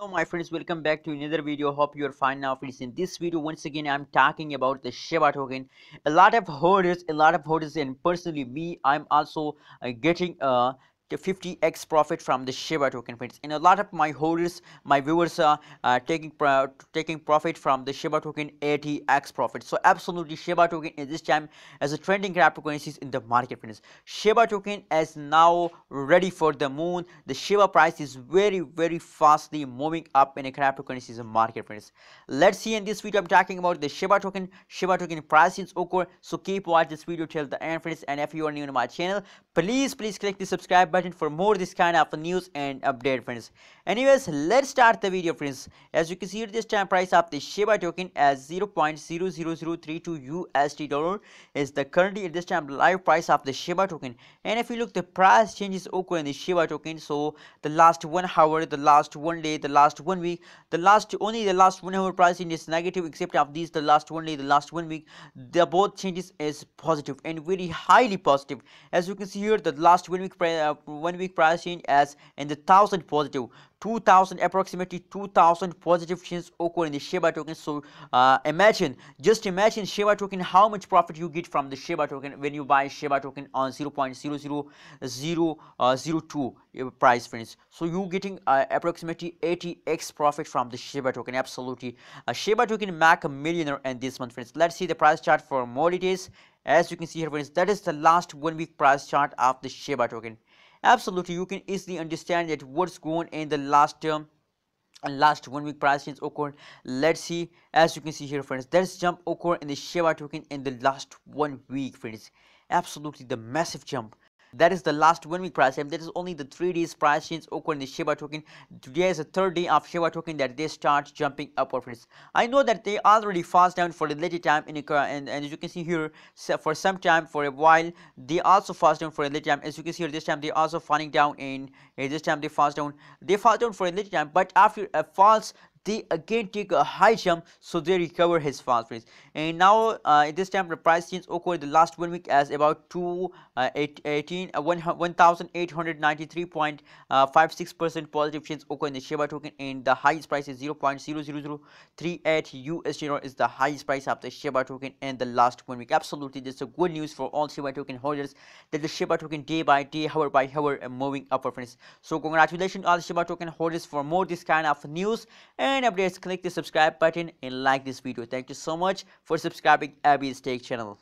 hello my friends welcome back to another video hope you're fine now friends in this video once again i'm talking about the shiba token a lot of holders a lot of holders and personally me i'm also uh, getting uh, to 50x profit from the Shiba token friends and a lot of my holders my viewers are uh, taking uh, taking profit from the Shiba token 80x profit so absolutely Shiba token at this time as a trending cryptocurrencies in the market friends Shiba token is now ready for the moon the Shiba price is very very fastly moving up in a cryptocurrencies market friends let's see in this video I'm talking about the Shiba token Shiba token price occur so keep watch this video till the end friends and if you are new to my channel please please click the subscribe button button for more this kind of news and update friends anyways let's start the video friends as you can see this time price of the shiba token as 0.00032 usd dollar is the currently at this time live price of the shiba token and if you look the price changes occur in the shiba token so the last one hour the last one day the last one week the last only the last one hour price in is negative except of these the last one day the last one week the both changes is positive and very highly positive as you can see here the last one week price uh, one week price change as in the thousand positive 2000 approximately 2000 positive changes occur in the shiba token so uh, imagine just imagine shiba token how much profit you get from the shiba token when you buy shiba token on uh, 0.00002 uh, price friends so you getting uh, approximately 80x profit from the shiba token absolutely uh, Sheba shiba token mac a millionaire and this month friends let's see the price chart for more details as you can see here friends that is the last one week price chart of the shiba token absolutely you can easily understand that what's going in the last term um, and last one week price change occurred let's see as you can see here friends there's jump occurred in the shiba token in the last one week friends absolutely the massive jump that is the last one week price action. That is only the three days price change occurred in the Shiba token. Today is the third day of Shiba token that they start jumping upwards. I know that they already fast down for a little time in the and, and as you can see here for some time for a while they also fast down for a little time. As you can see here this time they also falling down and eh, this time they fast down. They fast down for a little time, but after a false they again take a high jump so they recover his fast pace. and now uh, this time the price change occurred the last one week as about 2 uh, uh, 1893.56 uh, percent positive change occurred in the shiba token and the highest price is 0 0.00038 usd is the highest price of the shiba token in the last one week absolutely this is a good news for all shiba token holders that the shiba token day by day hour by hour moving upward friends so congratulations all shiba token holders for more this kind of news and and updates click the subscribe button and like this video thank you so much for subscribing abby's tech channel